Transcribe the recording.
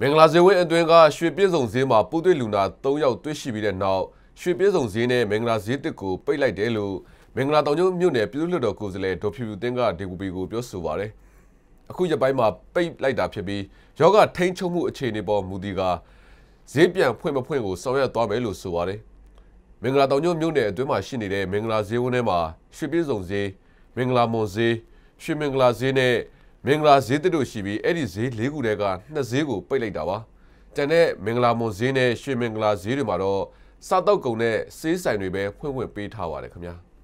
မင်္ဂလာဇေဝင်းအတွင်းကရွှေပြည့်စုံဈေးမှာပိုးတွေ့လူနာ3ယောက်တွေ့ရှိပြီးတဲ့နောက်ရွှေပြည့်စုံဈေးနဲ့မင်္ဂလာဈေးတစ်ကိုပိတ်လိုက်တယ်လို့မင်္ဂလာတောင်ကျွန်းမြို့နယ်ပြည်သူ့လွှတ်တော်ကိုယ်စားလှယ်ဒေါ်ဖြူဖြူတင်းကဒီကူပီကိုပြောဆိုပါရယ်အခုရပိုင်းမှာပိတ်လိုက်တာဖြစ်ပြီးယောဂထိန်းချုပ်မှုအခြေအနေပေါ်မူတည်ကဈေးပြန်ဖွင့်မဖွင့်ကိုဆောင်ရွက်သွားမယ်လို့ဆိုပါရယ်မင်္ဂလာတောင်ကျွန်းမြို့နယ်အတွင်းမှာရှိနေတဲ့မင်္ဂလာဈေးဝန်းထဲမှာရွှေပြည့်စုံဈေးမင်္ဂလာမွန်ဈေးရွှေမင်္ဂလာဈေးနဲ့မင်္ဂလာဈေးတို့ရှိပြီးအဲ့ဒီဈေး၄ခုတည်းကနှစ်ဈေးကိုပိတ်လိုက်တာပါ။တန်တဲ့မင်္ဂလာမွန်ဈေးနဲ့ရွှေမင်္ဂလာဈေးတွေမှာတော့စားတောက်ကုန်နဲ့ဆေးဆိုင်တွေပဲဖွင့်ဝင်ပေးထားပါတယ်ခင်ဗျာ။